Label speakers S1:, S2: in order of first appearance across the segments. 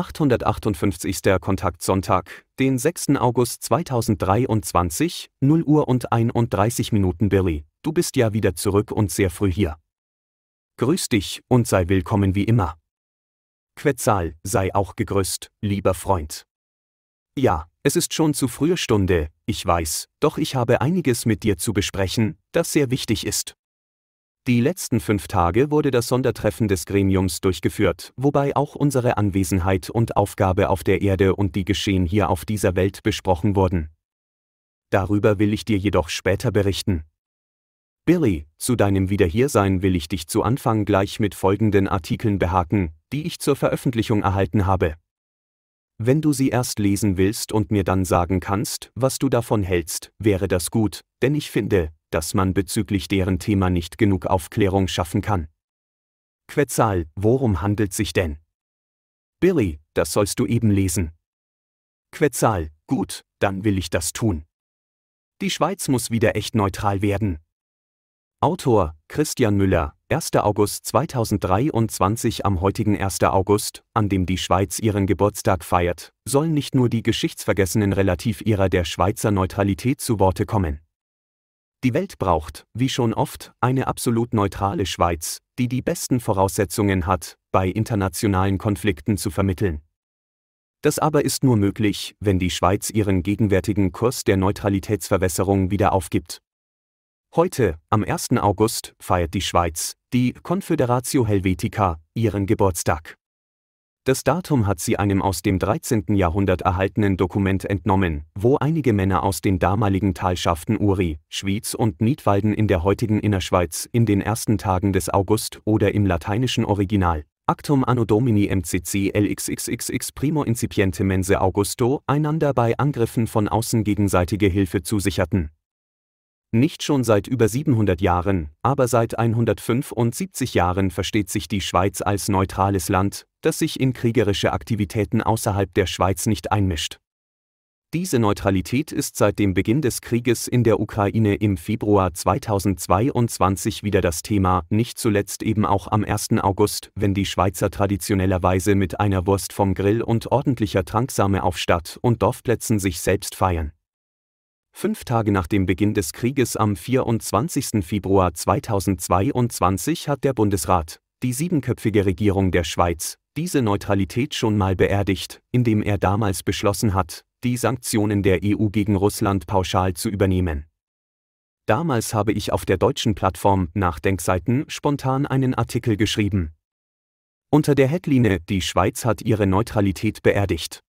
S1: 858. Kontaktsonntag, den 6. August 2023, 0 Uhr und 31 Minuten Billy, du bist ja wieder zurück und sehr früh hier. Grüß dich und sei willkommen wie immer. Quetzal, sei auch gegrüßt, lieber Freund. Ja, es ist schon zu früher Stunde, ich weiß, doch ich habe einiges mit dir zu besprechen, das sehr wichtig ist. Die letzten fünf Tage wurde das Sondertreffen des Gremiums durchgeführt, wobei auch unsere Anwesenheit und Aufgabe auf der Erde und die Geschehen hier auf dieser Welt besprochen wurden. Darüber will ich dir jedoch später berichten. Billy, zu deinem Wiederhiersein will ich dich zu Anfang gleich mit folgenden Artikeln behaken, die ich zur Veröffentlichung erhalten habe. Wenn du sie erst lesen willst und mir dann sagen kannst, was du davon hältst, wäre das gut, denn ich finde, dass man bezüglich deren Thema nicht genug Aufklärung schaffen kann. Quetzal, worum handelt sich denn? Billy, das sollst du eben lesen. Quetzal, gut, dann will ich das tun. Die Schweiz muss wieder echt neutral werden. Autor Christian Müller, 1. August 2023 am heutigen 1. August, an dem die Schweiz ihren Geburtstag feiert, sollen nicht nur die geschichtsvergessenen relativ ihrer der Schweizer Neutralität zu Worte kommen. Die Welt braucht, wie schon oft, eine absolut neutrale Schweiz, die die besten Voraussetzungen hat, bei internationalen Konflikten zu vermitteln. Das aber ist nur möglich, wenn die Schweiz ihren gegenwärtigen Kurs der Neutralitätsverwässerung wieder aufgibt. Heute, am 1. August, feiert die Schweiz, die Confederatio Helvetica, ihren Geburtstag. Das Datum hat sie einem aus dem 13. Jahrhundert erhaltenen Dokument entnommen, wo einige Männer aus den damaligen Talschaften Uri, Schwyz und Niedwalden in der heutigen Innerschweiz in den ersten Tagen des August oder im lateinischen Original Actum Anno Domini MCC LXXXX Primo Incipiente Mense Augusto einander bei Angriffen von außen gegenseitige Hilfe zusicherten nicht schon seit über 700 Jahren, aber seit 175 Jahren versteht sich die Schweiz als neutrales Land, das sich in kriegerische Aktivitäten außerhalb der Schweiz nicht einmischt. Diese Neutralität ist seit dem Beginn des Krieges in der Ukraine im Februar 2022 wieder das Thema, nicht zuletzt eben auch am 1. August, wenn die Schweizer traditionellerweise mit einer Wurst vom Grill und ordentlicher Tranksame auf Stadt- und Dorfplätzen sich selbst feiern. Fünf Tage nach dem Beginn des Krieges am 24. Februar 2022 hat der Bundesrat, die siebenköpfige Regierung der Schweiz, diese Neutralität schon mal beerdigt, indem er damals beschlossen hat, die Sanktionen der EU gegen Russland pauschal zu übernehmen. Damals habe ich auf der deutschen Plattform Nachdenkseiten spontan einen Artikel geschrieben. Unter der Headline Die Schweiz hat ihre Neutralität beerdigt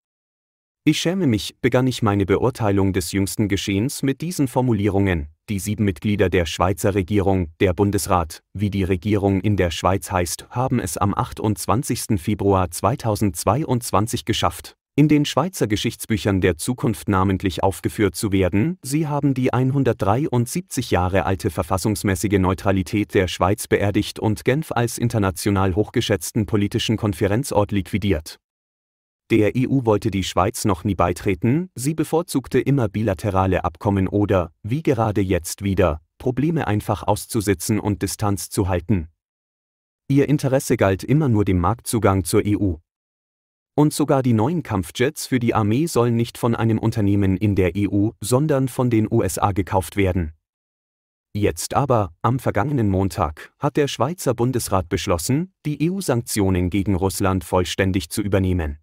S1: ich schäme mich, begann ich meine Beurteilung des jüngsten Geschehens mit diesen Formulierungen. Die sieben Mitglieder der Schweizer Regierung, der Bundesrat, wie die Regierung in der Schweiz heißt, haben es am 28. Februar 2022 geschafft, in den Schweizer Geschichtsbüchern der Zukunft namentlich aufgeführt zu werden. Sie haben die 173 Jahre alte verfassungsmäßige Neutralität der Schweiz beerdigt und Genf als international hochgeschätzten politischen Konferenzort liquidiert. Der EU wollte die Schweiz noch nie beitreten, sie bevorzugte immer bilaterale Abkommen oder, wie gerade jetzt wieder, Probleme einfach auszusitzen und Distanz zu halten. Ihr Interesse galt immer nur dem Marktzugang zur EU. Und sogar die neuen Kampfjets für die Armee sollen nicht von einem Unternehmen in der EU, sondern von den USA gekauft werden. Jetzt aber, am vergangenen Montag, hat der Schweizer Bundesrat beschlossen, die EU-Sanktionen gegen Russland vollständig zu übernehmen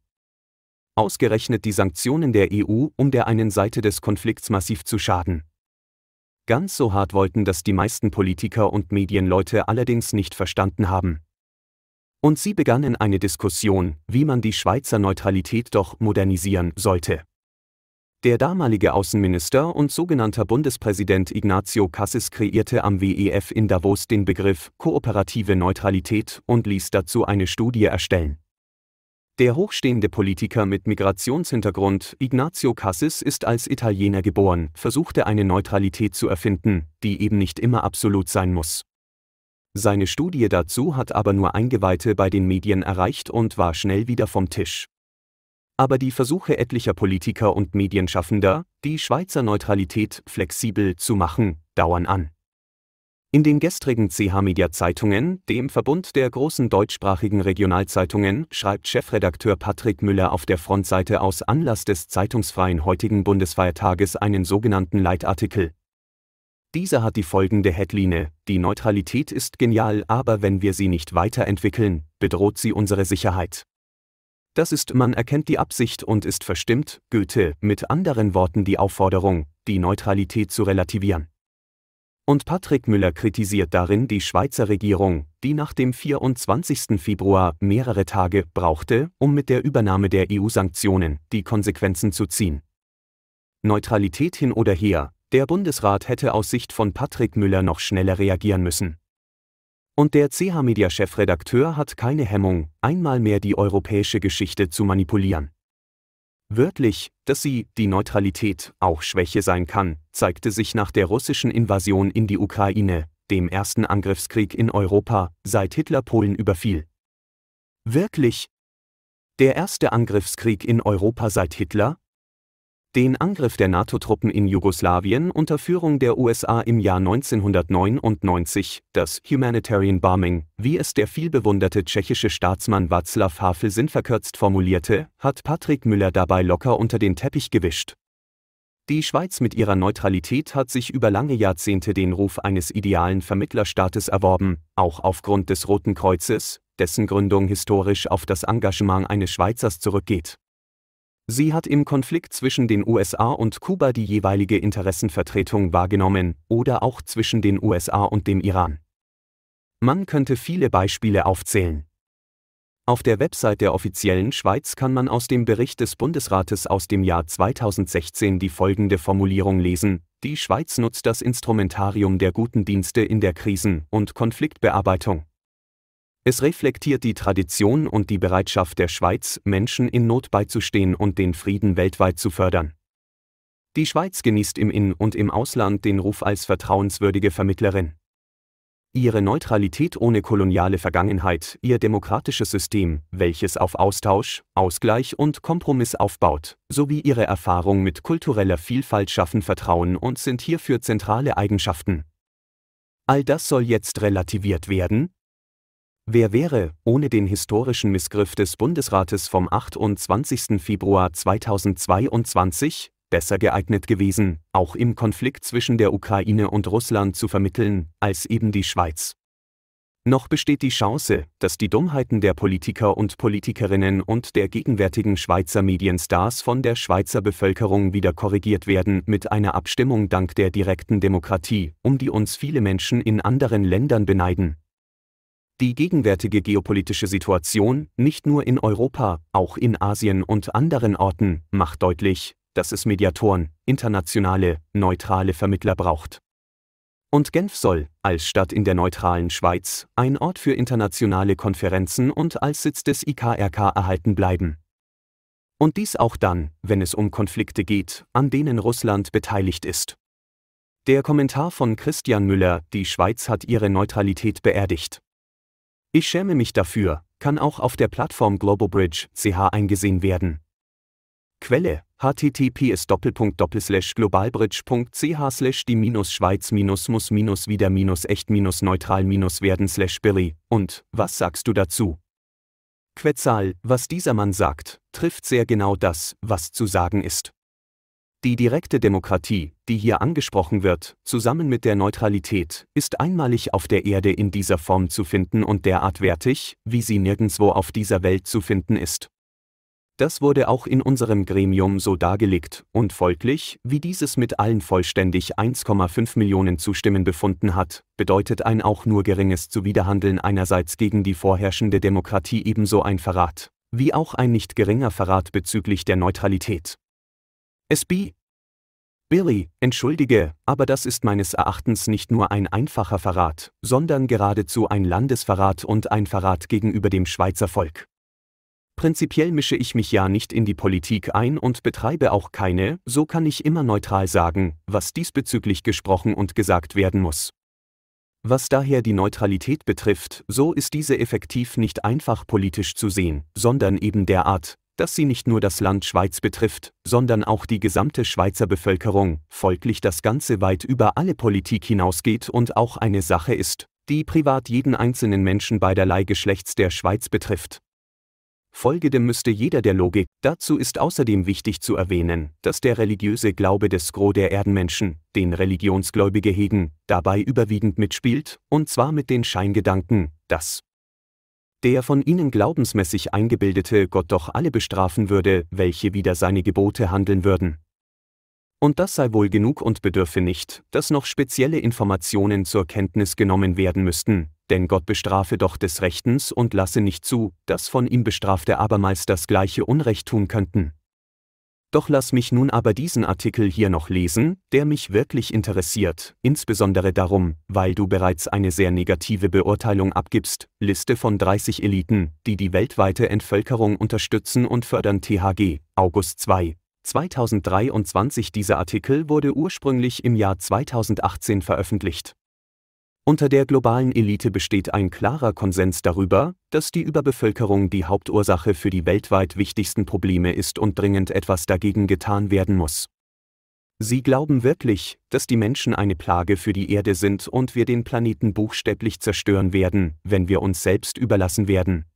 S1: ausgerechnet die Sanktionen der EU, um der einen Seite des Konflikts massiv zu schaden. Ganz so hart wollten das die meisten Politiker und Medienleute allerdings nicht verstanden haben. Und sie begannen eine Diskussion, wie man die Schweizer Neutralität doch modernisieren sollte. Der damalige Außenminister und sogenannter Bundespräsident Ignazio Cassis kreierte am WEF in Davos den Begriff kooperative Neutralität und ließ dazu eine Studie erstellen. Der hochstehende Politiker mit Migrationshintergrund Ignazio Cassis ist als Italiener geboren, versuchte eine Neutralität zu erfinden, die eben nicht immer absolut sein muss. Seine Studie dazu hat aber nur Eingeweihte bei den Medien erreicht und war schnell wieder vom Tisch. Aber die Versuche etlicher Politiker und Medienschaffender, die Schweizer Neutralität flexibel zu machen, dauern an. In den gestrigen CH Media Zeitungen, dem Verbund der großen deutschsprachigen Regionalzeitungen, schreibt Chefredakteur Patrick Müller auf der Frontseite aus Anlass des zeitungsfreien heutigen Bundesfeiertages einen sogenannten Leitartikel. Dieser hat die folgende Headline: Die Neutralität ist genial, aber wenn wir sie nicht weiterentwickeln, bedroht sie unsere Sicherheit. Das ist, man erkennt die Absicht und ist verstimmt, Goethe, mit anderen Worten die Aufforderung, die Neutralität zu relativieren und Patrick Müller kritisiert darin die Schweizer Regierung, die nach dem 24. Februar mehrere Tage brauchte, um mit der Übernahme der EU-Sanktionen die Konsequenzen zu ziehen. Neutralität hin oder her, der Bundesrat hätte aus Sicht von Patrick Müller noch schneller reagieren müssen. Und der CH-Media-Chefredakteur hat keine Hemmung, einmal mehr die europäische Geschichte zu manipulieren wörtlich, dass sie, die Neutralität, auch Schwäche sein kann, zeigte sich nach der russischen Invasion in die Ukraine, dem ersten Angriffskrieg in Europa, seit Hitler Polen überfiel. Wirklich? Der erste Angriffskrieg in Europa seit Hitler? Den Angriff der NATO-Truppen in Jugoslawien unter Führung der USA im Jahr 1999, das Humanitarian Bombing, wie es der vielbewunderte tschechische Staatsmann Václav Havel sinnverkürzt formulierte, hat Patrick Müller dabei locker unter den Teppich gewischt. Die Schweiz mit ihrer Neutralität hat sich über lange Jahrzehnte den Ruf eines idealen Vermittlerstaates erworben, auch aufgrund des Roten Kreuzes, dessen Gründung historisch auf das Engagement eines Schweizers zurückgeht. Sie hat im Konflikt zwischen den USA und Kuba die jeweilige Interessenvertretung wahrgenommen oder auch zwischen den USA und dem Iran. Man könnte viele Beispiele aufzählen. Auf der Website der offiziellen Schweiz kann man aus dem Bericht des Bundesrates aus dem Jahr 2016 die folgende Formulierung lesen. Die Schweiz nutzt das Instrumentarium der guten Dienste in der Krisen- und Konfliktbearbeitung. Es reflektiert die Tradition und die Bereitschaft der Schweiz, Menschen in Not beizustehen und den Frieden weltweit zu fördern. Die Schweiz genießt im In- und im Ausland den Ruf als vertrauenswürdige Vermittlerin. Ihre Neutralität ohne koloniale Vergangenheit, ihr demokratisches System, welches auf Austausch, Ausgleich und Kompromiss aufbaut, sowie ihre Erfahrung mit kultureller Vielfalt schaffen Vertrauen und sind hierfür zentrale Eigenschaften. All das soll jetzt relativiert werden, Wer wäre, ohne den historischen Missgriff des Bundesrates vom 28. Februar 2022, besser geeignet gewesen, auch im Konflikt zwischen der Ukraine und Russland zu vermitteln, als eben die Schweiz? Noch besteht die Chance, dass die Dummheiten der Politiker und Politikerinnen und der gegenwärtigen Schweizer Medienstars von der Schweizer Bevölkerung wieder korrigiert werden mit einer Abstimmung dank der direkten Demokratie, um die uns viele Menschen in anderen Ländern beneiden, die gegenwärtige geopolitische Situation, nicht nur in Europa, auch in Asien und anderen Orten, macht deutlich, dass es Mediatoren, internationale, neutrale Vermittler braucht. Und Genf soll, als Stadt in der neutralen Schweiz, ein Ort für internationale Konferenzen und als Sitz des IKRK erhalten bleiben. Und dies auch dann, wenn es um Konflikte geht, an denen Russland beteiligt ist. Der Kommentar von Christian Müller, die Schweiz hat ihre Neutralität beerdigt. Ich schäme mich dafür, kann auch auf der Plattform globalbridge.ch eingesehen werden. Quelle: https globalbridge.ch slash die schweiz muss wieder echt neutral werden billy und was sagst du dazu? Quetzal, was dieser Mann sagt, trifft sehr genau das, was zu sagen ist. Die direkte Demokratie, die hier angesprochen wird, zusammen mit der Neutralität, ist einmalig auf der Erde in dieser Form zu finden und derart wertig, wie sie nirgendwo auf dieser Welt zu finden ist. Das wurde auch in unserem Gremium so dargelegt, und folglich, wie dieses mit allen vollständig 1,5 Millionen Zustimmen befunden hat, bedeutet ein auch nur geringes Zuwiderhandeln einerseits gegen die vorherrschende Demokratie ebenso ein Verrat, wie auch ein nicht geringer Verrat bezüglich der Neutralität. SB. Billy, entschuldige, aber das ist meines Erachtens nicht nur ein einfacher Verrat, sondern geradezu ein Landesverrat und ein Verrat gegenüber dem Schweizer Volk. Prinzipiell mische ich mich ja nicht in die Politik ein und betreibe auch keine, so kann ich immer neutral sagen, was diesbezüglich gesprochen und gesagt werden muss. Was daher die Neutralität betrifft, so ist diese effektiv nicht einfach politisch zu sehen, sondern eben derart, dass sie nicht nur das Land Schweiz betrifft, sondern auch die gesamte Schweizer Bevölkerung, folglich das Ganze weit über alle Politik hinausgeht und auch eine Sache ist, die privat jeden einzelnen Menschen beiderlei Geschlechts der Schweiz betrifft. Folgedem müsste jeder der Logik, dazu ist außerdem wichtig zu erwähnen, dass der religiöse Glaube des Gros der Erdenmenschen, den Religionsgläubige hegen, dabei überwiegend mitspielt, und zwar mit den Scheingedanken, dass, der von ihnen glaubensmäßig eingebildete Gott doch alle bestrafen würde, welche wider seine Gebote handeln würden. Und das sei wohl genug und bedürfe nicht, dass noch spezielle Informationen zur Kenntnis genommen werden müssten, denn Gott bestrafe doch des Rechtens und lasse nicht zu, dass von ihm Bestrafte abermals das gleiche Unrecht tun könnten. Doch lass mich nun aber diesen Artikel hier noch lesen, der mich wirklich interessiert, insbesondere darum, weil du bereits eine sehr negative Beurteilung abgibst, Liste von 30 Eliten, die die weltweite Entvölkerung unterstützen und fördern THG, August 2. 2023 Dieser Artikel wurde ursprünglich im Jahr 2018 veröffentlicht. Unter der globalen Elite besteht ein klarer Konsens darüber, dass die Überbevölkerung die Hauptursache für die weltweit wichtigsten Probleme ist und dringend etwas dagegen getan werden muss. Sie glauben wirklich, dass die Menschen eine Plage für die Erde sind und wir den Planeten buchstäblich zerstören werden, wenn wir uns selbst überlassen werden.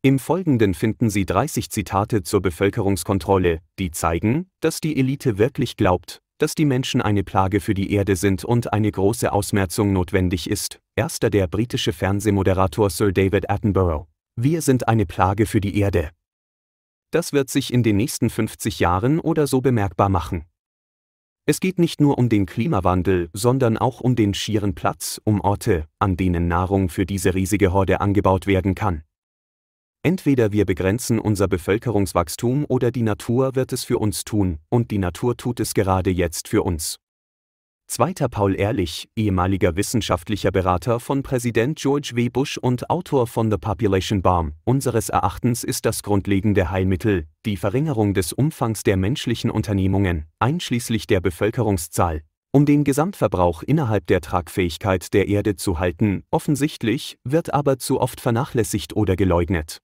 S1: Im Folgenden finden Sie 30 Zitate zur Bevölkerungskontrolle, die zeigen, dass die Elite wirklich glaubt, dass die Menschen eine Plage für die Erde sind und eine große Ausmerzung notwendig ist. Erster der britische Fernsehmoderator Sir David Attenborough. Wir sind eine Plage für die Erde. Das wird sich in den nächsten 50 Jahren oder so bemerkbar machen. Es geht nicht nur um den Klimawandel, sondern auch um den schieren Platz, um Orte, an denen Nahrung für diese riesige Horde angebaut werden kann. Entweder wir begrenzen unser Bevölkerungswachstum oder die Natur wird es für uns tun, und die Natur tut es gerade jetzt für uns. Zweiter Paul Ehrlich, ehemaliger wissenschaftlicher Berater von Präsident George W. Bush und Autor von The Population Bomb, unseres Erachtens ist das grundlegende Heilmittel die Verringerung des Umfangs der menschlichen Unternehmungen, einschließlich der Bevölkerungszahl, um den Gesamtverbrauch innerhalb der Tragfähigkeit der Erde zu halten, offensichtlich, wird aber zu oft vernachlässigt oder geleugnet.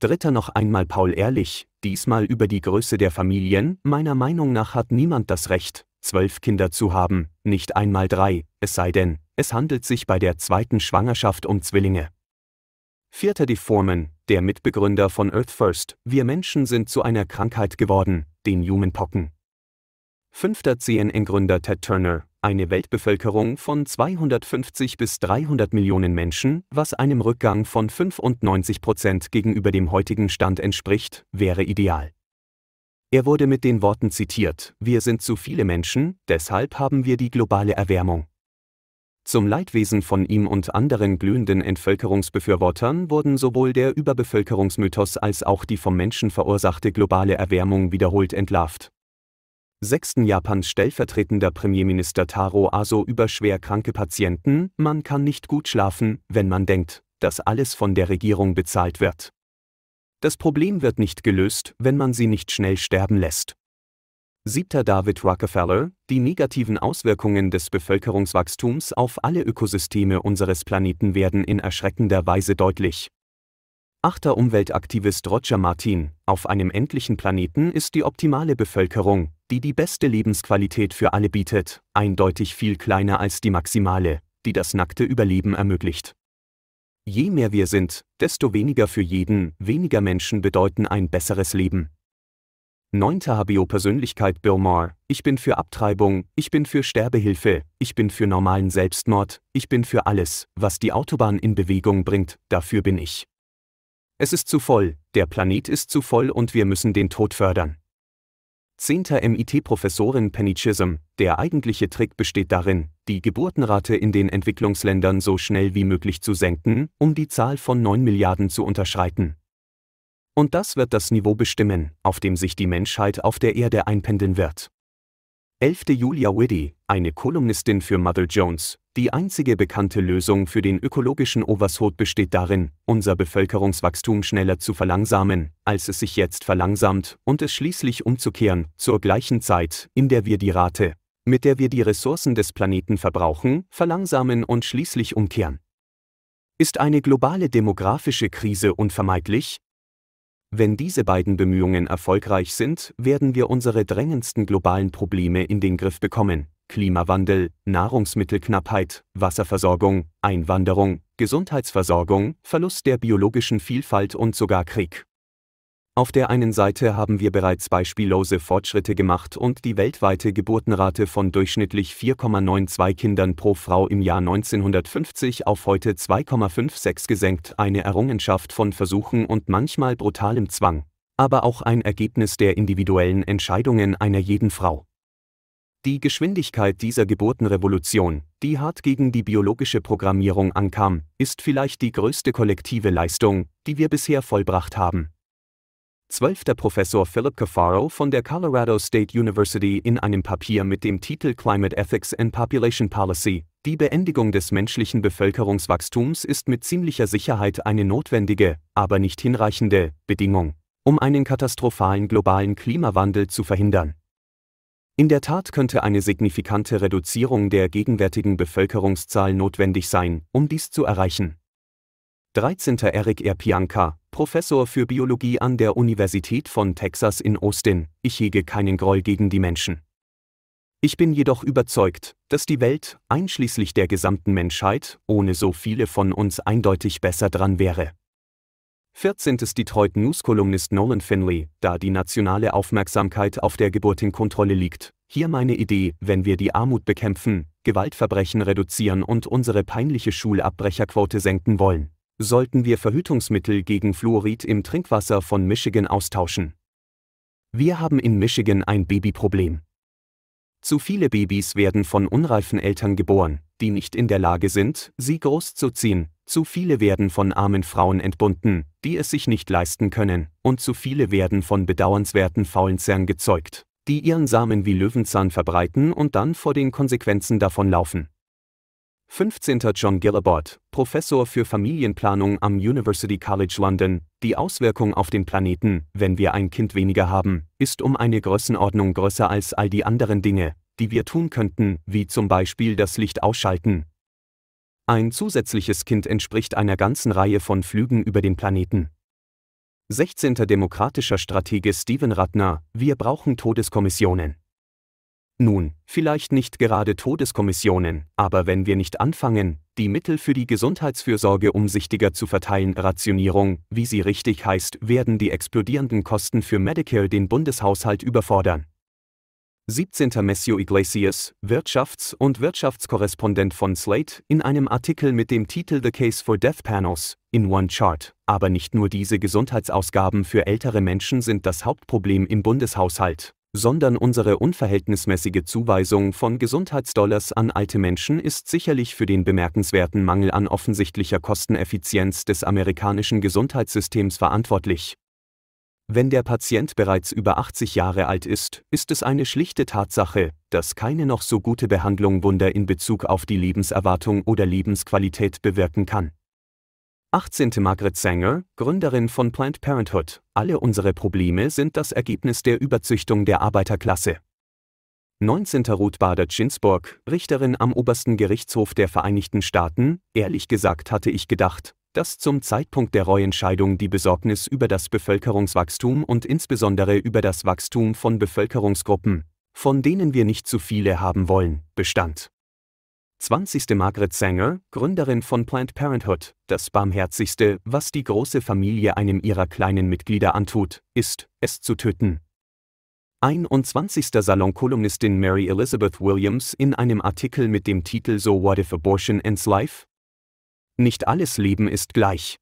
S1: Dritter noch einmal Paul Ehrlich, diesmal über die Größe der Familien, meiner Meinung nach hat niemand das Recht, zwölf Kinder zu haben, nicht einmal drei, es sei denn, es handelt sich bei der zweiten Schwangerschaft um Zwillinge. Vierter die Foreman, der Mitbegründer von Earth First, wir Menschen sind zu einer Krankheit geworden, den Humanpocken. Fünfter CNN-Gründer Ted Turner, eine Weltbevölkerung von 250 bis 300 Millionen Menschen, was einem Rückgang von 95 Prozent gegenüber dem heutigen Stand entspricht, wäre ideal. Er wurde mit den Worten zitiert, wir sind zu viele Menschen, deshalb haben wir die globale Erwärmung. Zum Leidwesen von ihm und anderen glühenden Entvölkerungsbefürwortern wurden sowohl der Überbevölkerungsmythos als auch die vom Menschen verursachte globale Erwärmung wiederholt entlarvt, 6. Japans stellvertretender Premierminister Taro Aso über schwerkranke Patienten, man kann nicht gut schlafen, wenn man denkt, dass alles von der Regierung bezahlt wird. Das Problem wird nicht gelöst, wenn man sie nicht schnell sterben lässt. 7. David Rockefeller, die negativen Auswirkungen des Bevölkerungswachstums auf alle Ökosysteme unseres Planeten werden in erschreckender Weise deutlich. Achter Umweltaktivist Roger Martin, auf einem endlichen Planeten ist die optimale Bevölkerung, die die beste Lebensqualität für alle bietet, eindeutig viel kleiner als die maximale, die das nackte Überleben ermöglicht. Je mehr wir sind, desto weniger für jeden, weniger Menschen bedeuten ein besseres Leben. 9. HBO-Persönlichkeit Bill Maher, ich bin für Abtreibung, ich bin für Sterbehilfe, ich bin für normalen Selbstmord, ich bin für alles, was die Autobahn in Bewegung bringt, dafür bin ich. Es ist zu voll, der Planet ist zu voll und wir müssen den Tod fördern. 10. MIT-Professorin Penny Chisholm, der eigentliche Trick besteht darin, die Geburtenrate in den Entwicklungsländern so schnell wie möglich zu senken, um die Zahl von 9 Milliarden zu unterschreiten. Und das wird das Niveau bestimmen, auf dem sich die Menschheit auf der Erde einpendeln wird. 11. Julia Widdy, eine Kolumnistin für Mother Jones, die einzige bekannte Lösung für den ökologischen Overshoot besteht darin, unser Bevölkerungswachstum schneller zu verlangsamen, als es sich jetzt verlangsamt, und es schließlich umzukehren, zur gleichen Zeit, in der wir die Rate, mit der wir die Ressourcen des Planeten verbrauchen, verlangsamen und schließlich umkehren. Ist eine globale demografische Krise unvermeidlich? Wenn diese beiden Bemühungen erfolgreich sind, werden wir unsere drängendsten globalen Probleme in den Griff bekommen, Klimawandel, Nahrungsmittelknappheit, Wasserversorgung, Einwanderung, Gesundheitsversorgung, Verlust der biologischen Vielfalt und sogar Krieg. Auf der einen Seite haben wir bereits beispiellose Fortschritte gemacht und die weltweite Geburtenrate von durchschnittlich 4,92 Kindern pro Frau im Jahr 1950 auf heute 2,56 gesenkt, eine Errungenschaft von Versuchen und manchmal brutalem Zwang, aber auch ein Ergebnis der individuellen Entscheidungen einer jeden Frau. Die Geschwindigkeit dieser Geburtenrevolution, die hart gegen die biologische Programmierung ankam, ist vielleicht die größte kollektive Leistung, die wir bisher vollbracht haben. 12. Professor Philip Cafaro von der Colorado State University in einem Papier mit dem Titel Climate Ethics and Population Policy, die Beendigung des menschlichen Bevölkerungswachstums ist mit ziemlicher Sicherheit eine notwendige, aber nicht hinreichende Bedingung, um einen katastrophalen globalen Klimawandel zu verhindern. In der Tat könnte eine signifikante Reduzierung der gegenwärtigen Bevölkerungszahl notwendig sein, um dies zu erreichen. 13. Eric Erpianka, Professor für Biologie an der Universität von Texas in Austin, ich hege keinen Groll gegen die Menschen. Ich bin jedoch überzeugt, dass die Welt, einschließlich der gesamten Menschheit, ohne so viele von uns eindeutig besser dran wäre. 14. Detroit News-Kolumnist Nolan Finley, da die nationale Aufmerksamkeit auf der Geburtenkontrolle liegt. Hier meine Idee, wenn wir die Armut bekämpfen, Gewaltverbrechen reduzieren und unsere peinliche Schulabbrecherquote senken wollen, sollten wir Verhütungsmittel gegen Fluorid im Trinkwasser von Michigan austauschen. Wir haben in Michigan ein Babyproblem. Zu viele Babys werden von unreifen Eltern geboren, die nicht in der Lage sind, sie großzuziehen, zu viele werden von armen Frauen entbunden, die es sich nicht leisten können, und zu viele werden von bedauernswerten Faulenzern gezeugt, die ihren Samen wie Löwenzahn verbreiten und dann vor den Konsequenzen davonlaufen. 15. John Gillibord, Professor für Familienplanung am University College London, die Auswirkung auf den Planeten, wenn wir ein Kind weniger haben, ist um eine Größenordnung größer als all die anderen Dinge, die wir tun könnten, wie zum Beispiel das Licht ausschalten. Ein zusätzliches Kind entspricht einer ganzen Reihe von Flügen über den Planeten. 16. Demokratischer Stratege Steven Ratner, wir brauchen Todeskommissionen. Nun, vielleicht nicht gerade Todeskommissionen, aber wenn wir nicht anfangen, die Mittel für die Gesundheitsfürsorge umsichtiger zu verteilen, Rationierung, wie sie richtig heißt, werden die explodierenden Kosten für Medicare den Bundeshaushalt überfordern. 17. Messio Iglesias, Wirtschafts- und Wirtschaftskorrespondent von Slate, in einem Artikel mit dem Titel The Case for Death Panels, in One Chart. Aber nicht nur diese Gesundheitsausgaben für ältere Menschen sind das Hauptproblem im Bundeshaushalt, sondern unsere unverhältnismäßige Zuweisung von Gesundheitsdollars an alte Menschen ist sicherlich für den bemerkenswerten Mangel an offensichtlicher Kosteneffizienz des amerikanischen Gesundheitssystems verantwortlich. Wenn der Patient bereits über 80 Jahre alt ist, ist es eine schlichte Tatsache, dass keine noch so gute Behandlung Wunder in Bezug auf die Lebenserwartung oder Lebensqualität bewirken kann. 18. Margaret Sanger, Gründerin von Planned Parenthood, alle unsere Probleme sind das Ergebnis der Überzüchtung der Arbeiterklasse. 19. Ruth Bader Ginsburg, Richterin am obersten Gerichtshof der Vereinigten Staaten, ehrlich gesagt hatte ich gedacht, dass zum Zeitpunkt der Reuentscheidung die Besorgnis über das Bevölkerungswachstum und insbesondere über das Wachstum von Bevölkerungsgruppen, von denen wir nicht zu viele haben wollen, bestand. 20. Margaret Sanger, Gründerin von Planned Parenthood, das Barmherzigste, was die große Familie einem ihrer kleinen Mitglieder antut, ist, es zu töten. 21. Salonkolumnistin Mary Elizabeth Williams in einem Artikel mit dem Titel So What if Abortion Ends Life? Nicht alles Leben ist gleich.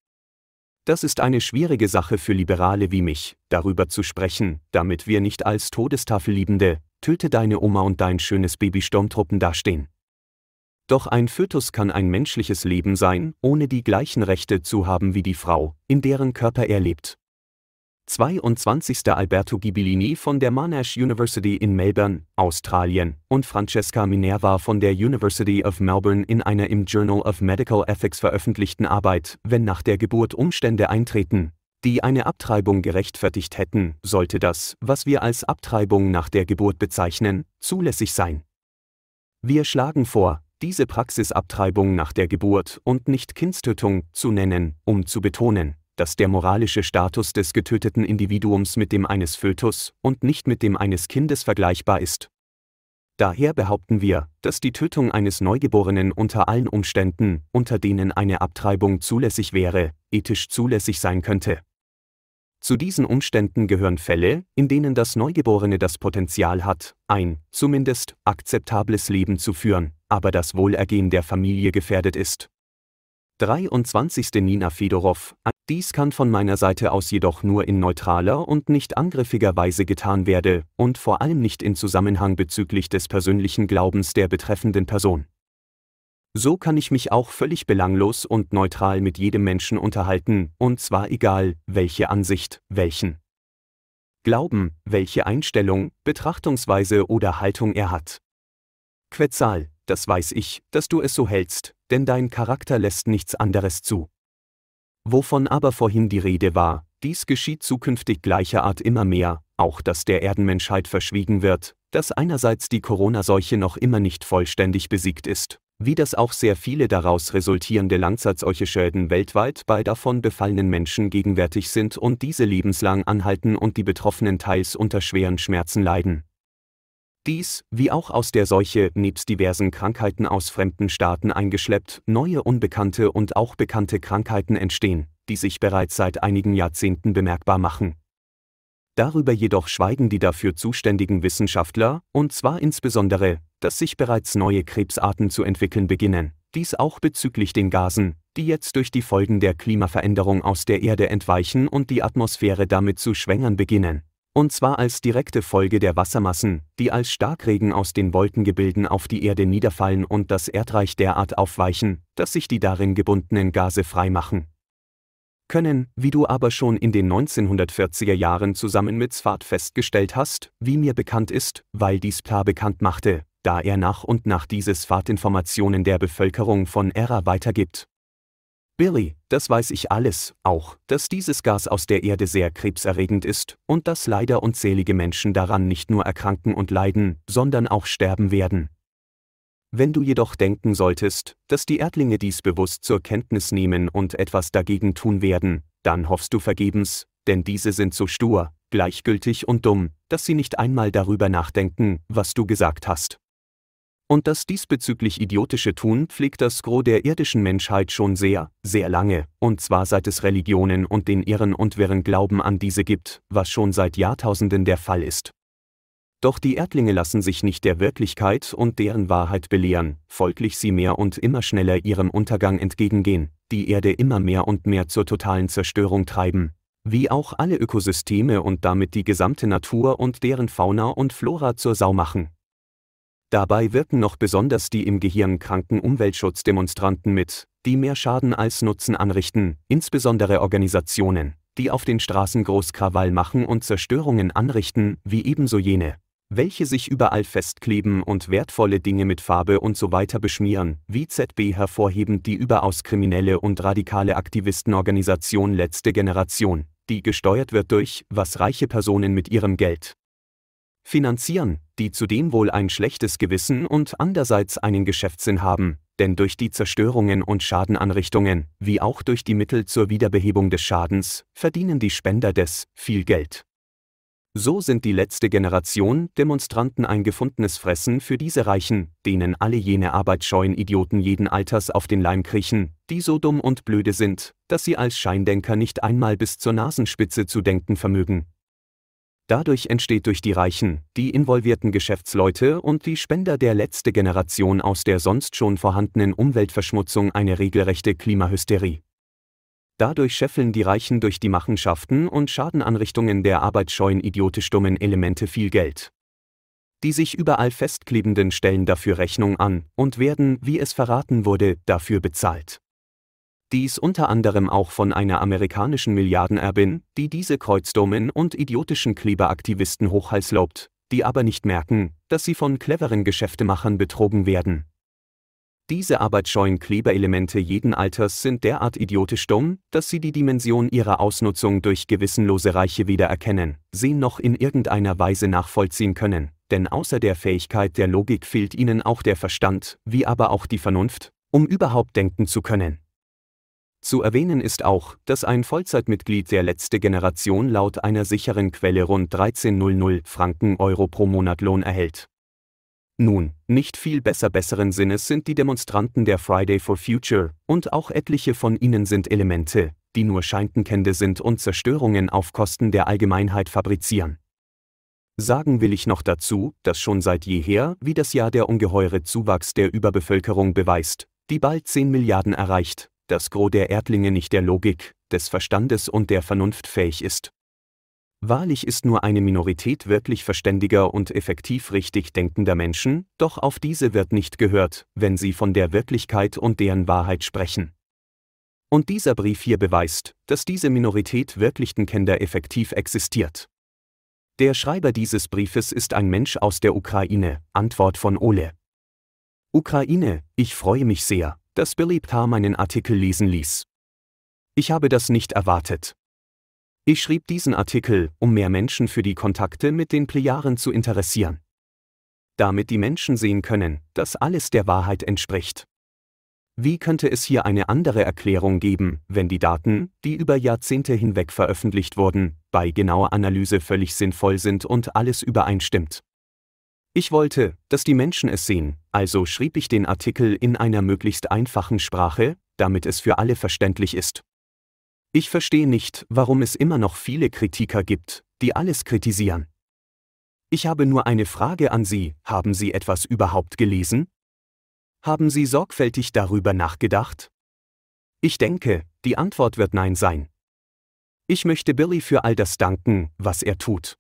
S1: Das ist eine schwierige Sache für Liberale wie mich, darüber zu sprechen, damit wir nicht als Todestafelliebende, töte deine Oma und dein schönes Baby Sturmtruppen dastehen. Doch ein Fötus kann ein menschliches Leben sein, ohne die gleichen Rechte zu haben wie die Frau, in deren Körper er lebt. 22. Alberto Ghibellini von der Monash University in Melbourne, Australien, und Francesca Minerva von der University of Melbourne in einer im Journal of Medical Ethics veröffentlichten Arbeit, wenn nach der Geburt Umstände eintreten, die eine Abtreibung gerechtfertigt hätten, sollte das, was wir als Abtreibung nach der Geburt bezeichnen, zulässig sein. Wir schlagen vor, diese Praxisabtreibung nach der Geburt und nicht Kindstötung zu nennen, um zu betonen, dass der moralische Status des getöteten Individuums mit dem eines Fötus und nicht mit dem eines Kindes vergleichbar ist. Daher behaupten wir, dass die Tötung eines Neugeborenen unter allen Umständen, unter denen eine Abtreibung zulässig wäre, ethisch zulässig sein könnte. Zu diesen Umständen gehören Fälle, in denen das Neugeborene das Potenzial hat, ein, zumindest, akzeptables Leben zu führen, aber das Wohlergehen der Familie gefährdet ist. 23. Nina Fedorov. Dies kann von meiner Seite aus jedoch nur in neutraler und nicht angriffiger Weise getan werde und vor allem nicht in Zusammenhang bezüglich des persönlichen Glaubens der betreffenden Person. So kann ich mich auch völlig belanglos und neutral mit jedem Menschen unterhalten, und zwar egal, welche Ansicht, welchen Glauben, welche Einstellung, Betrachtungsweise oder Haltung er hat. Quetzal, das weiß ich, dass du es so hältst, denn dein Charakter lässt nichts anderes zu. Wovon aber vorhin die Rede war, dies geschieht zukünftig gleicher Art immer mehr, auch dass der Erdenmenschheit verschwiegen wird, dass einerseits die Corona-Seuche noch immer nicht vollständig besiegt ist, wie das auch sehr viele daraus resultierende langzeitseuche Schäden weltweit bei davon befallenen Menschen gegenwärtig sind und diese lebenslang anhalten und die Betroffenen teils unter schweren Schmerzen leiden dies, wie auch aus der Seuche, nebst diversen Krankheiten aus fremden Staaten eingeschleppt, neue unbekannte und auch bekannte Krankheiten entstehen, die sich bereits seit einigen Jahrzehnten bemerkbar machen. Darüber jedoch schweigen die dafür zuständigen Wissenschaftler, und zwar insbesondere, dass sich bereits neue Krebsarten zu entwickeln beginnen, dies auch bezüglich den Gasen, die jetzt durch die Folgen der Klimaveränderung aus der Erde entweichen und die Atmosphäre damit zu schwängern beginnen und zwar als direkte Folge der Wassermassen, die als Starkregen aus den Wolkengebilden auf die Erde niederfallen und das Erdreich derart aufweichen, dass sich die darin gebundenen Gase freimachen können, wie du aber schon in den 1940er Jahren zusammen mit Sfat festgestellt hast, wie mir bekannt ist, weil dies Pla bekannt machte, da er nach und nach diese Sfat-Informationen der Bevölkerung von Era weitergibt, Billy, das weiß ich alles, auch, dass dieses Gas aus der Erde sehr krebserregend ist und dass leider unzählige Menschen daran nicht nur erkranken und leiden, sondern auch sterben werden. Wenn du jedoch denken solltest, dass die Erdlinge dies bewusst zur Kenntnis nehmen und etwas dagegen tun werden, dann hoffst du vergebens, denn diese sind so stur, gleichgültig und dumm, dass sie nicht einmal darüber nachdenken, was du gesagt hast und das diesbezüglich idiotische Tun pflegt das Gros der irdischen Menschheit schon sehr, sehr lange, und zwar seit es Religionen und den irren und wirren Glauben an diese gibt, was schon seit Jahrtausenden der Fall ist. Doch die Erdlinge lassen sich nicht der Wirklichkeit und deren Wahrheit belehren, folglich sie mehr und immer schneller ihrem Untergang entgegengehen, die Erde immer mehr und mehr zur totalen Zerstörung treiben, wie auch alle Ökosysteme und damit die gesamte Natur und deren Fauna und Flora zur Sau machen. Dabei wirken noch besonders die im Gehirn kranken Umweltschutzdemonstranten mit, die mehr Schaden als Nutzen anrichten, insbesondere Organisationen, die auf den Straßen Großkrawall machen und Zerstörungen anrichten, wie ebenso jene, welche sich überall festkleben und wertvolle Dinge mit Farbe und so weiter beschmieren, wie ZB hervorhebend die überaus kriminelle und radikale Aktivistenorganisation Letzte Generation, die gesteuert wird durch, was reiche Personen mit ihrem Geld, finanzieren, die zudem wohl ein schlechtes Gewissen und andererseits einen Geschäftssinn haben, denn durch die Zerstörungen und Schadenanrichtungen, wie auch durch die Mittel zur Wiederbehebung des Schadens, verdienen die Spender des viel Geld. So sind die letzte Generation Demonstranten ein gefundenes Fressen für diese Reichen, denen alle jene arbeitsscheuen Idioten jeden Alters auf den Leim kriechen, die so dumm und blöde sind, dass sie als Scheindenker nicht einmal bis zur Nasenspitze zu denken vermögen, Dadurch entsteht durch die Reichen, die involvierten Geschäftsleute und die Spender der letzte Generation aus der sonst schon vorhandenen Umweltverschmutzung eine regelrechte Klimahysterie. Dadurch scheffeln die Reichen durch die Machenschaften und Schadenanrichtungen der arbeitsscheuen idiotisch dummen Elemente viel Geld. Die sich überall festklebenden stellen dafür Rechnung an und werden, wie es verraten wurde, dafür bezahlt dies unter anderem auch von einer amerikanischen Milliardenerbin, die diese Kreuzdummen und idiotischen Kleberaktivisten hochhals lobt, die aber nicht merken, dass sie von cleveren Geschäftemachern betrogen werden. Diese arbeitsscheuen Kleberelemente jeden Alters sind derart idiotisch dumm, dass sie die Dimension ihrer Ausnutzung durch gewissenlose Reiche weder erkennen, sie noch in irgendeiner Weise nachvollziehen können, denn außer der Fähigkeit der Logik fehlt ihnen auch der Verstand, wie aber auch die Vernunft, um überhaupt denken zu können. Zu erwähnen ist auch, dass ein Vollzeitmitglied der letzte Generation laut einer sicheren Quelle rund 1300 Franken Euro pro Monat Lohn erhält. Nun, nicht viel besser besseren Sinnes sind die Demonstranten der Friday for Future, und auch etliche von ihnen sind Elemente, die nur Scheintenkende sind und Zerstörungen auf Kosten der Allgemeinheit fabrizieren. Sagen will ich noch dazu, dass schon seit jeher, wie das Jahr der ungeheure Zuwachs der Überbevölkerung beweist, die bald 10 Milliarden erreicht, das Gros der Erdlinge nicht der Logik, des Verstandes und der Vernunft fähig ist. Wahrlich ist nur eine Minorität wirklich verständiger und effektiv richtig denkender Menschen, doch auf diese wird nicht gehört, wenn sie von der Wirklichkeit und deren Wahrheit sprechen. Und dieser Brief hier beweist, dass diese Minorität wirklich Kinder effektiv existiert. Der Schreiber dieses Briefes ist ein Mensch aus der Ukraine, Antwort von Ole. Ukraine, ich freue mich sehr dass Billy Parr meinen Artikel lesen ließ. Ich habe das nicht erwartet. Ich schrieb diesen Artikel, um mehr Menschen für die Kontakte mit den Plejaren zu interessieren. Damit die Menschen sehen können, dass alles der Wahrheit entspricht. Wie könnte es hier eine andere Erklärung geben, wenn die Daten, die über Jahrzehnte hinweg veröffentlicht wurden, bei genauer Analyse völlig sinnvoll sind und alles übereinstimmt? Ich wollte, dass die Menschen es sehen, also schrieb ich den Artikel in einer möglichst einfachen Sprache, damit es für alle verständlich ist. Ich verstehe nicht, warum es immer noch viele Kritiker gibt, die alles kritisieren. Ich habe nur eine Frage an Sie, haben Sie etwas überhaupt gelesen? Haben Sie sorgfältig darüber nachgedacht? Ich denke, die Antwort wird Nein sein. Ich möchte Billy für all das danken, was er tut.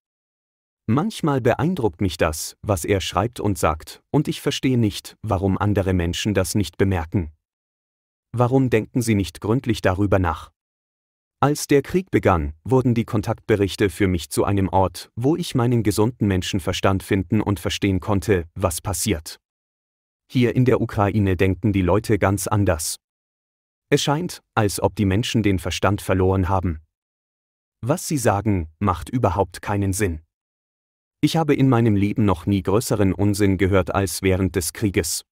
S1: Manchmal beeindruckt mich das, was er schreibt und sagt, und ich verstehe nicht, warum andere Menschen das nicht bemerken. Warum denken sie nicht gründlich darüber nach? Als der Krieg begann, wurden die Kontaktberichte für mich zu einem Ort, wo ich meinen gesunden Menschenverstand finden und verstehen konnte, was passiert. Hier in der Ukraine denken die Leute ganz anders. Es scheint, als ob die Menschen den Verstand verloren haben. Was sie sagen, macht überhaupt keinen Sinn. Ich habe in meinem Leben noch nie größeren Unsinn gehört als während des Krieges.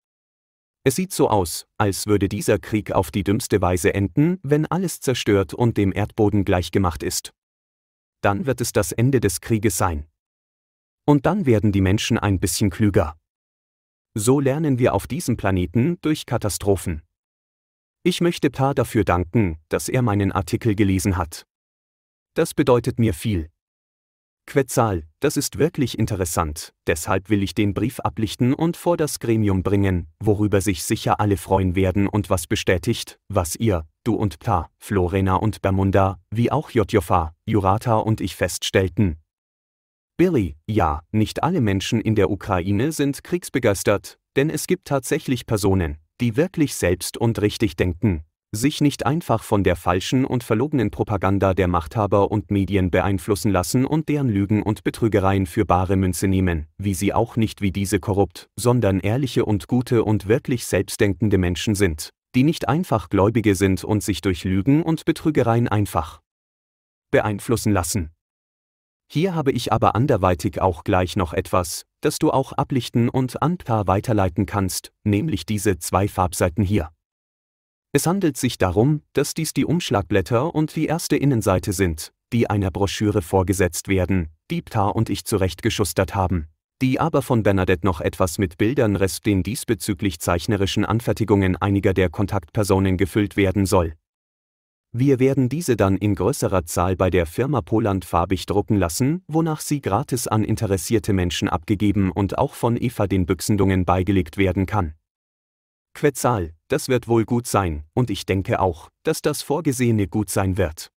S1: Es sieht so aus, als würde dieser Krieg auf die dümmste Weise enden, wenn alles zerstört und dem Erdboden gleichgemacht ist. Dann wird es das Ende des Krieges sein. Und dann werden die Menschen ein bisschen klüger. So lernen wir auf diesem Planeten durch Katastrophen. Ich möchte Paar dafür danken, dass er meinen Artikel gelesen hat. Das bedeutet mir viel. Quetzal, das ist wirklich interessant, deshalb will ich den Brief ablichten und vor das Gremium bringen, worüber sich sicher alle freuen werden und was bestätigt, was ihr, du und Pa, Florena und Bermunda, wie auch Jotjofa, Jurata und ich feststellten. Billy, ja, nicht alle Menschen in der Ukraine sind kriegsbegeistert, denn es gibt tatsächlich Personen, die wirklich selbst und richtig denken, sich nicht einfach von der falschen und verlogenen Propaganda der Machthaber und Medien beeinflussen lassen und deren Lügen und Betrügereien für bare Münze nehmen, wie sie auch nicht wie diese korrupt, sondern ehrliche und gute und wirklich selbstdenkende Menschen sind, die nicht einfach Gläubige sind und sich durch Lügen und Betrügereien einfach beeinflussen lassen. Hier habe ich aber anderweitig auch gleich noch etwas, das du auch ablichten und an Paar weiterleiten kannst, nämlich diese zwei Farbseiten hier. Es handelt sich darum, dass dies die Umschlagblätter und die erste Innenseite sind, die einer Broschüre vorgesetzt werden, die Ptar und ich zurechtgeschustert haben, die aber von Bernadette noch etwas mit Bildern rest den diesbezüglich zeichnerischen Anfertigungen einiger der Kontaktpersonen gefüllt werden soll. Wir werden diese dann in größerer Zahl bei der Firma Poland farbig drucken lassen, wonach sie gratis an interessierte Menschen abgegeben und auch von Eva den Büchsendungen beigelegt werden kann. Quetzal, das wird wohl gut sein, und ich denke auch, dass das Vorgesehene gut sein wird.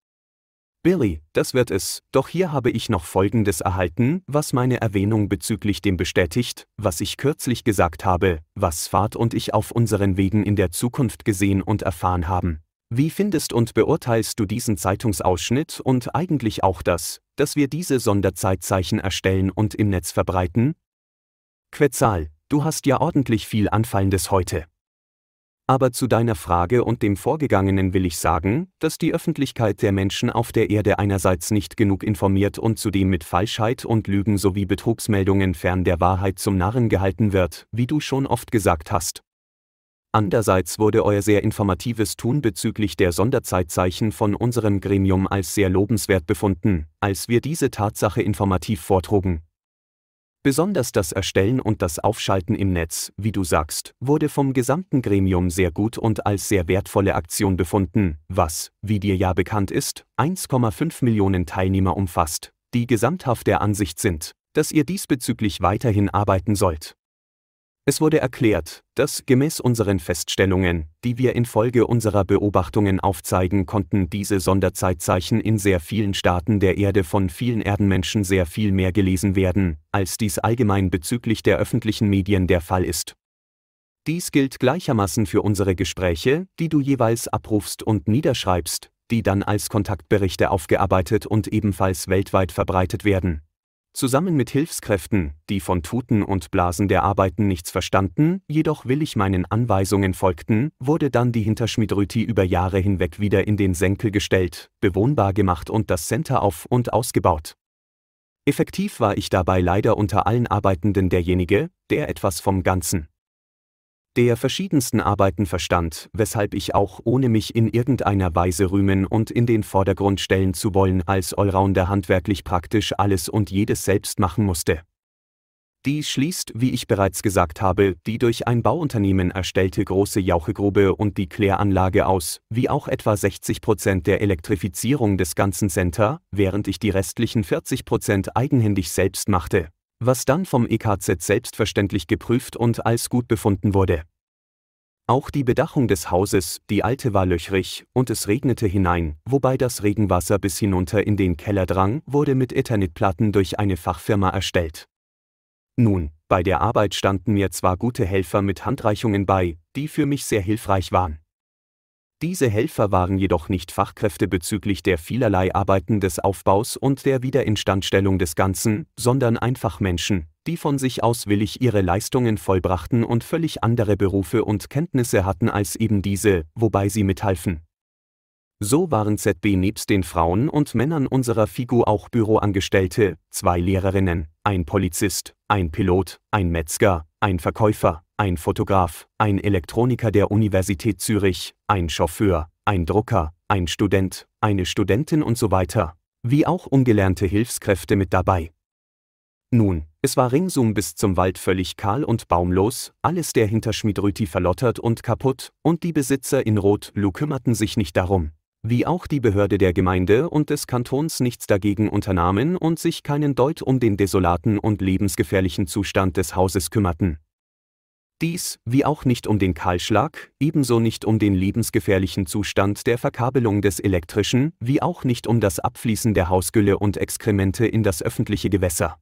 S1: Billy, das wird es, doch hier habe ich noch Folgendes erhalten, was meine Erwähnung bezüglich dem bestätigt, was ich kürzlich gesagt habe, was Fahrt und ich auf unseren Wegen in der Zukunft gesehen und erfahren haben. Wie findest und beurteilst du diesen Zeitungsausschnitt und eigentlich auch das, dass wir diese Sonderzeitzeichen erstellen und im Netz verbreiten? Quetzal, du hast ja ordentlich viel Anfallendes heute aber zu deiner Frage und dem Vorgegangenen will ich sagen, dass die Öffentlichkeit der Menschen auf der Erde einerseits nicht genug informiert und zudem mit Falschheit und Lügen sowie Betrugsmeldungen fern der Wahrheit zum Narren gehalten wird, wie du schon oft gesagt hast. Andererseits wurde euer sehr informatives Tun bezüglich der Sonderzeitzeichen von unserem Gremium als sehr lobenswert befunden, als wir diese Tatsache informativ vortrugen, Besonders das Erstellen und das Aufschalten im Netz, wie du sagst, wurde vom gesamten Gremium sehr gut und als sehr wertvolle Aktion befunden, was, wie dir ja bekannt ist, 1,5 Millionen Teilnehmer umfasst, die gesamthaft der Ansicht sind, dass ihr diesbezüglich weiterhin arbeiten sollt. Es wurde erklärt, dass gemäß unseren Feststellungen, die wir infolge unserer Beobachtungen aufzeigen konnten, diese Sonderzeitzeichen in sehr vielen Staaten der Erde von vielen Erdenmenschen sehr viel mehr gelesen werden, als dies allgemein bezüglich der öffentlichen Medien der Fall ist. Dies gilt gleichermaßen für unsere Gespräche, die du jeweils abrufst und niederschreibst, die dann als Kontaktberichte aufgearbeitet und ebenfalls weltweit verbreitet werden. Zusammen mit Hilfskräften, die von Tuten und Blasen der Arbeiten nichts verstanden, jedoch willig meinen Anweisungen folgten, wurde dann die Hinterschmidrüti über Jahre hinweg wieder in den Senkel gestellt, bewohnbar gemacht und das Center auf- und ausgebaut. Effektiv war ich dabei leider unter allen Arbeitenden derjenige, der etwas vom Ganzen der verschiedensten Arbeiten verstand, weshalb ich auch ohne mich in irgendeiner Weise rühmen und in den Vordergrund stellen zu wollen als Allrounder handwerklich praktisch alles und jedes selbst machen musste. Dies schließt, wie ich bereits gesagt habe, die durch ein Bauunternehmen erstellte große Jauchegrube und die Kläranlage aus, wie auch etwa 60% Prozent der Elektrifizierung des ganzen Center, während ich die restlichen 40% Prozent eigenhändig selbst machte was dann vom EKZ selbstverständlich geprüft und als gut befunden wurde. Auch die Bedachung des Hauses, die alte war löchrig, und es regnete hinein, wobei das Regenwasser bis hinunter in den Keller drang, wurde mit Ethernetplatten durch eine Fachfirma erstellt. Nun, bei der Arbeit standen mir zwar gute Helfer mit Handreichungen bei, die für mich sehr hilfreich waren. Diese Helfer waren jedoch nicht Fachkräfte bezüglich der vielerlei Arbeiten des Aufbaus und der Wiederinstandstellung des Ganzen, sondern einfach Menschen, die von sich aus willig ihre Leistungen vollbrachten und völlig andere Berufe und Kenntnisse hatten als eben diese, wobei sie mithalfen. So waren ZB nebst den Frauen und Männern unserer FIGU auch Büroangestellte, zwei Lehrerinnen, ein Polizist, ein Pilot, ein Metzger, ein Verkäufer, ein Fotograf, ein Elektroniker der Universität Zürich, ein Chauffeur, ein Drucker, ein Student, eine Studentin und so weiter, wie auch ungelernte Hilfskräfte mit dabei. Nun, es war ringsum bis zum Wald völlig kahl und baumlos, alles der Hinterschmiedrüti verlottert und kaputt, und die Besitzer in Rot-Lu kümmerten sich nicht darum. Wie auch die Behörde der Gemeinde und des Kantons nichts dagegen unternahmen und sich keinen Deut um den desolaten und lebensgefährlichen Zustand des Hauses kümmerten dies, wie auch nicht um den Kahlschlag, ebenso nicht um den lebensgefährlichen Zustand der Verkabelung des elektrischen, wie auch nicht um das Abfließen der Hausgülle und Exkremente in das öffentliche Gewässer.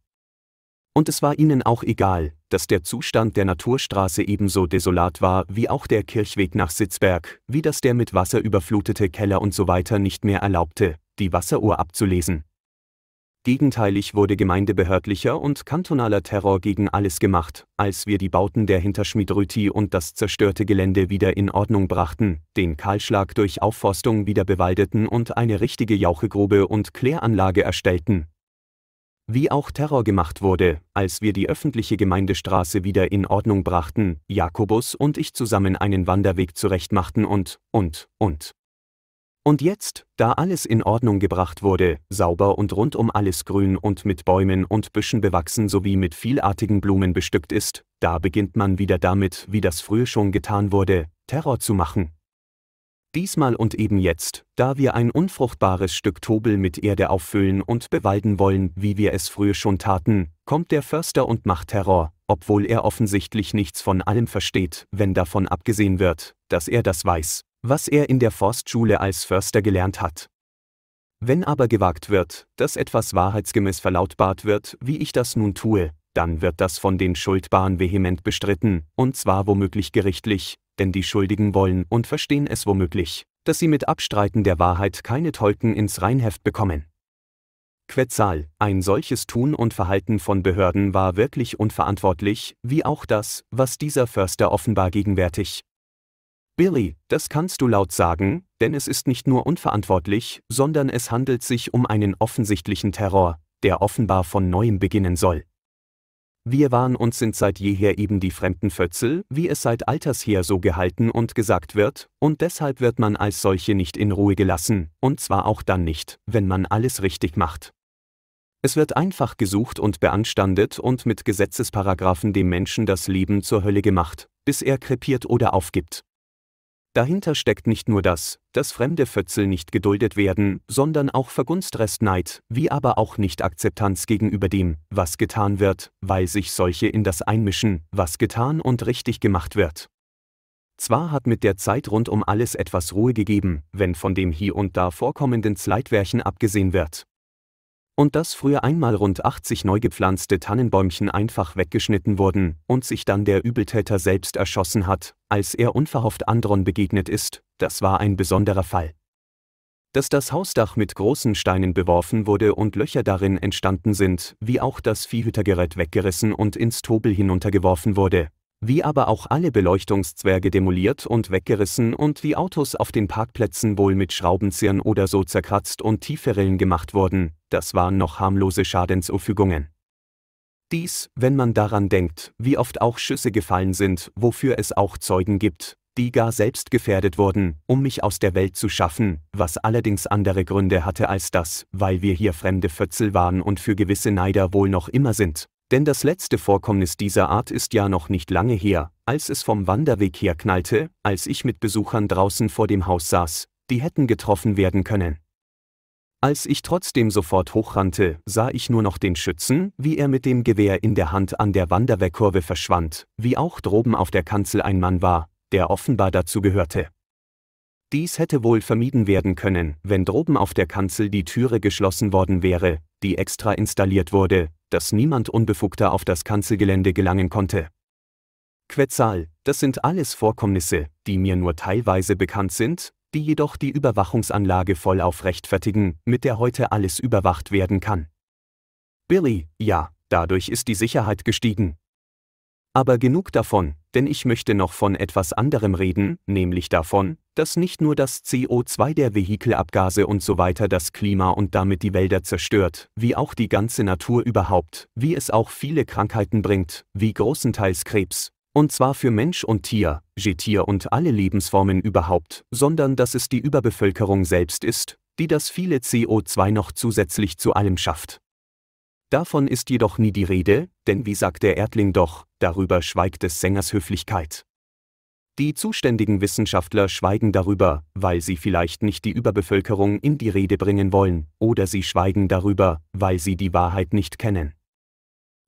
S1: Und es war ihnen auch egal, dass der Zustand der Naturstraße ebenso desolat war wie auch der Kirchweg nach Sitzberg, wie das der mit Wasser überflutete Keller und So weiter nicht mehr erlaubte, die Wasseruhr abzulesen. Gegenteilig wurde gemeindebehördlicher und kantonaler Terror gegen alles gemacht, als wir die Bauten der Hinterschmiedrüti und das zerstörte Gelände wieder in Ordnung brachten, den Kahlschlag durch Aufforstung wieder bewaldeten und eine richtige Jauchegrube und Kläranlage erstellten. Wie auch Terror gemacht wurde, als wir die öffentliche Gemeindestraße wieder in Ordnung brachten, Jakobus und ich zusammen einen Wanderweg zurechtmachten und, und, und. Und jetzt, da alles in Ordnung gebracht wurde, sauber und rundum alles grün und mit Bäumen und Büschen bewachsen sowie mit vielartigen Blumen bestückt ist, da beginnt man wieder damit, wie das früher schon getan wurde, Terror zu machen. Diesmal und eben jetzt, da wir ein unfruchtbares Stück Tobel mit Erde auffüllen und bewalden wollen, wie wir es früher schon taten, kommt der Förster und macht Terror, obwohl er offensichtlich nichts von allem versteht, wenn davon abgesehen wird, dass er das weiß was er in der Forstschule als Förster gelernt hat. Wenn aber gewagt wird, dass etwas wahrheitsgemäß verlautbart wird, wie ich das nun tue, dann wird das von den Schuldbaren vehement bestritten, und zwar womöglich gerichtlich, denn die Schuldigen wollen und verstehen es womöglich, dass sie mit Abstreiten der Wahrheit keine Tolken ins Reinheft bekommen. Quetzal, ein solches Tun und Verhalten von Behörden war wirklich unverantwortlich, wie auch das, was dieser Förster offenbar gegenwärtig, Billy, das kannst du laut sagen, denn es ist nicht nur unverantwortlich, sondern es handelt sich um einen offensichtlichen Terror, der offenbar von neuem beginnen soll. Wir waren und sind seit jeher eben die fremden Fötzel, wie es seit alters her so gehalten und gesagt wird, und deshalb wird man als solche nicht in Ruhe gelassen, und zwar auch dann nicht, wenn man alles richtig macht. Es wird einfach gesucht und beanstandet und mit Gesetzesparagraphen dem Menschen das Leben zur Hölle gemacht, bis er krepiert oder aufgibt. Dahinter steckt nicht nur das, dass fremde Fötzel nicht geduldet werden, sondern auch Vergunstrestneid, wie aber auch Nicht-Akzeptanz gegenüber dem, was getan wird, weil sich solche in das einmischen, was getan und richtig gemacht wird. Zwar hat mit der Zeit rund um alles etwas Ruhe gegeben, wenn von dem hier und da vorkommenden Zleitwerchen abgesehen wird und dass früher einmal rund 80 neu gepflanzte Tannenbäumchen einfach weggeschnitten wurden und sich dann der Übeltäter selbst erschossen hat, als er unverhofft Andron begegnet ist, das war ein besonderer Fall. Dass das Hausdach mit großen Steinen beworfen wurde und Löcher darin entstanden sind, wie auch das Viehhütergerät weggerissen und ins Tobel hinuntergeworfen wurde, wie aber auch alle Beleuchtungszwerge demoliert und weggerissen und die Autos auf den Parkplätzen wohl mit Schraubenzirn oder so zerkratzt und tiefe Rillen gemacht wurden, das waren noch harmlose Schadenserfügungen. Dies, wenn man daran denkt, wie oft auch Schüsse gefallen sind, wofür es auch Zeugen gibt, die gar selbst gefährdet wurden, um mich aus der Welt zu schaffen, was allerdings andere Gründe hatte als das, weil wir hier fremde Fötzel waren und für gewisse Neider wohl noch immer sind denn das letzte Vorkommnis dieser Art ist ja noch nicht lange her, als es vom Wanderweg her knallte, als ich mit Besuchern draußen vor dem Haus saß, die hätten getroffen werden können. Als ich trotzdem sofort hochrannte, sah ich nur noch den Schützen, wie er mit dem Gewehr in der Hand an der Wanderwehrkurve verschwand, wie auch droben auf der Kanzel ein Mann war, der offenbar dazu gehörte. Dies hätte wohl vermieden werden können, wenn droben auf der Kanzel die Türe geschlossen worden wäre, die extra installiert wurde, dass niemand Unbefugter auf das Kanzelgelände gelangen konnte. Quetzal, das sind alles Vorkommnisse, die mir nur teilweise bekannt sind, die jedoch die Überwachungsanlage vollauf rechtfertigen, mit der heute alles überwacht werden kann. Billy, ja, dadurch ist die Sicherheit gestiegen. Aber genug davon, denn ich möchte noch von etwas anderem reden, nämlich davon, dass nicht nur das CO2 der Vehikelabgase und so weiter das Klima und damit die Wälder zerstört, wie auch die ganze Natur überhaupt, wie es auch viele Krankheiten bringt, wie großenteils Krebs, und zwar für Mensch und Tier, Getier und alle Lebensformen überhaupt, sondern dass es die Überbevölkerung selbst ist, die das viele CO2 noch zusätzlich zu allem schafft. Davon ist jedoch nie die Rede, denn wie sagt der Erdling doch, darüber schweigt des Sängers Höflichkeit. Die zuständigen Wissenschaftler schweigen darüber, weil sie vielleicht nicht die Überbevölkerung in die Rede bringen wollen, oder sie schweigen darüber, weil sie die Wahrheit nicht kennen.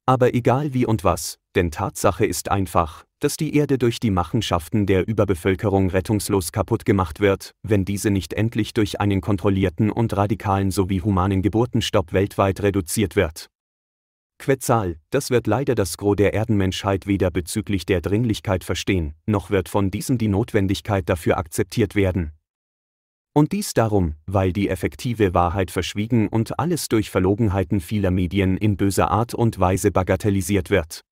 S1: Aber egal wie und was, denn Tatsache ist einfach, dass die Erde durch die Machenschaften der Überbevölkerung rettungslos kaputt gemacht wird, wenn diese nicht endlich durch einen kontrollierten und radikalen sowie humanen Geburtenstopp weltweit reduziert wird. Quetzal, das wird leider das Gros der Erdenmenschheit weder bezüglich der Dringlichkeit verstehen, noch wird von diesem die Notwendigkeit dafür akzeptiert werden. Und dies darum, weil die effektive Wahrheit verschwiegen und alles durch Verlogenheiten vieler Medien in böser Art und Weise bagatellisiert wird.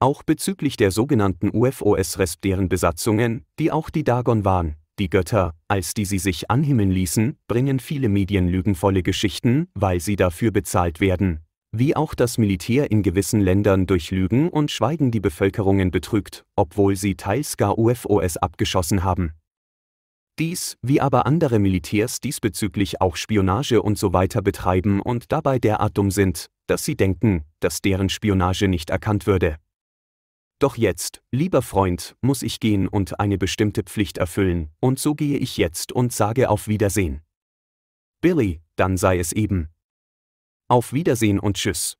S1: Auch bezüglich der sogenannten UFOs-Resp deren Besatzungen, die auch die Dagon waren, die Götter, als die sie sich anhimmeln ließen, bringen viele Medien lügenvolle Geschichten, weil sie dafür bezahlt werden, wie auch das Militär in gewissen Ländern durch Lügen und Schweigen die Bevölkerungen betrügt, obwohl sie teils gar UFOs abgeschossen haben. Dies, wie aber andere Militärs diesbezüglich auch Spionage und so weiter betreiben und dabei derart dumm sind, dass sie denken, dass deren Spionage nicht erkannt würde. Doch jetzt, lieber Freund, muss ich gehen und eine bestimmte Pflicht erfüllen, und so gehe ich jetzt und sage auf Wiedersehen. Billy, dann sei es eben. Auf Wiedersehen und Tschüss.